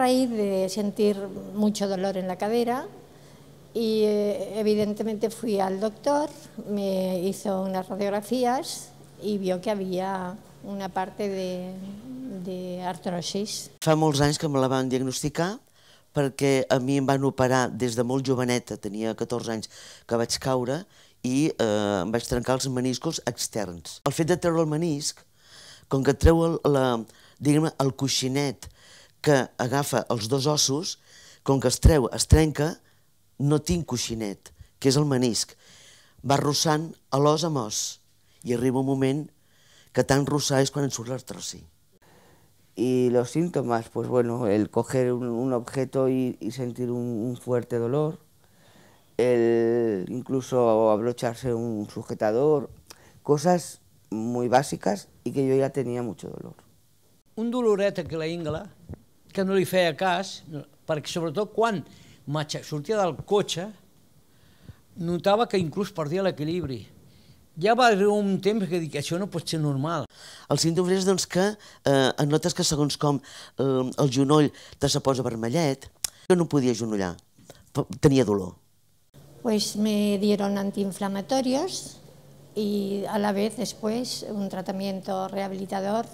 raíz de sentir mucho dolor en la cadera y eh, evidentemente fui al doctor, me hizo unas radiografías y vio que havia una parte de, de artrosis. Fa molts anys que me la van diagnosticar perquè a mi em van operar des de molt joveneta, tenia 14 anys que vaig caure i eh, em vaig trencar els meniscos externs. El fet de treure el menisc, com que treu el, la, el coixinet que agafa els dos ossos, com que es treu, es trenca, no tinc coixinet, que és el menisc. Va rossant a l'os amb os i arriba un moment que tan rossar és quan et surt l'artrosi. Y los síntomas, pues bueno, el coger un, un objeto y, y sentir un, un fuerte dolor, el incluso abrocharse un sujetador, cosas muy básicas y que yo ya tenía mucho dolor. Un doloret aquí a la ingla que no li feia cas, perquè sobretot quan sortia del cotxe, notava que inclús perdia l'equilibri. Ja va haver un temps que dic, això no pot ser normal. El síndrome és doncs, que eh, notes que segons com eh, el genoll te se posa vermellet, que no podia genollar, tenia dolor. Pues me dieron antiinflamatorios y a la vez después un tratamiento rehabilitador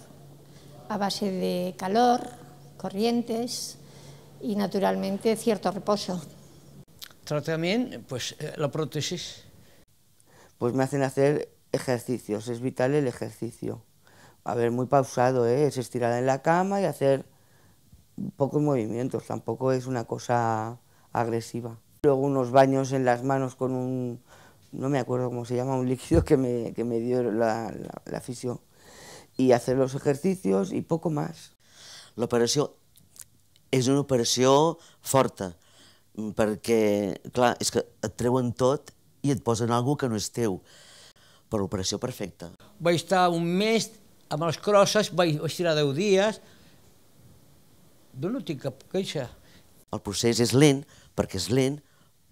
a base de calor, corrientes y naturalmente cierto reposo. ¿Trata también pues, eh, la prótesis? Pues me hacen hacer ejercicios, es vital el ejercicio. A ver, muy pausado, ¿eh? es estirar en la cama y hacer pocos movimientos, tampoco es una cosa agresiva. Luego unos baños en las manos con un, no me acuerdo cómo se llama, un líquido que me, que me dio la, la, la fisión. Y hacer los ejercicios y poco más. l'operació és una operació forta, mm, perquè, clar, és que et treuen tot i et posen alguna que no és teu. Però l'operació perfecta. Vaig estar un mes amb els crosses, vaig, vaig tirar 10 dies, jo no tinc cap queixa. El procés és lent, perquè és lent,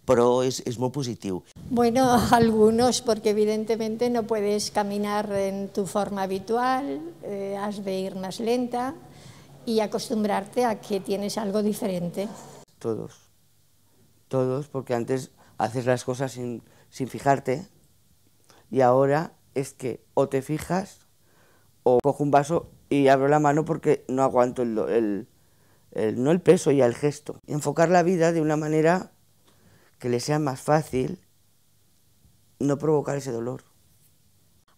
però és, és molt positiu. Bueno, algunos, porque evidentemente no puedes caminar en tu forma habitual, eh, has de ir más lenta, y acostumbrarte a que tienes algo diferente. Todos, todos, porque antes haces las cosas sin, fijarte y ahora es que o te fijas o cojo un vaso y abro la mano porque no aguanto el, no el peso y el gesto. Enfocar la vida de una manera que le sea más fácil no provocar ese dolor.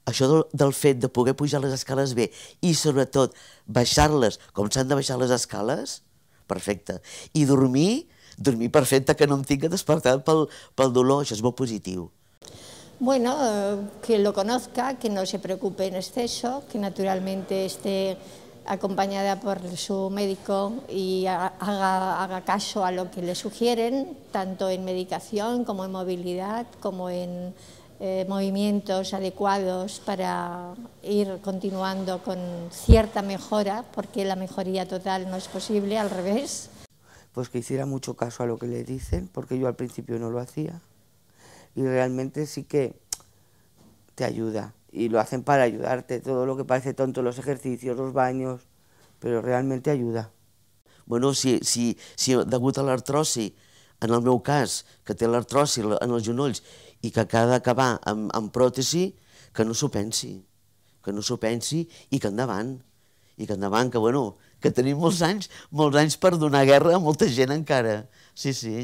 això del, del fet de poder pujar les escales bé i sobretot baixar-les com s'han de baixar les escales, perfecte. I dormir, dormir perfecte, que no em tinc despertat pel, pel dolor, això és molt positiu. Bueno, eh, que lo conozca, que no se preocupe en exceso, que naturalmente esté acompañada por su médico y haga, haga, caso a lo que le sugieren, tanto en medicación como en movilidad, como en Eh, movimientos adecuados para ir continuando con cierta mejora, porque la mejoría total no es posible, al revés. Pues que hiciera mucho caso a lo que le dicen, porque yo al principio no lo hacía. Y realmente sí que te ayuda. Y lo hacen para ayudarte, todo lo que parece tonto, los ejercicios, los baños, pero realmente ayuda. Bueno, si, si, si degut la artrosis en el meu cas, que té l'artrosi en els genolls, i que ha d'acabar amb, amb pròtesi, que no s'ho pensi, que no s'ho pensi i que endavant, i que endavant, que bueno, que tenim molts anys, molts anys per donar guerra a molta gent encara. Sí, sí.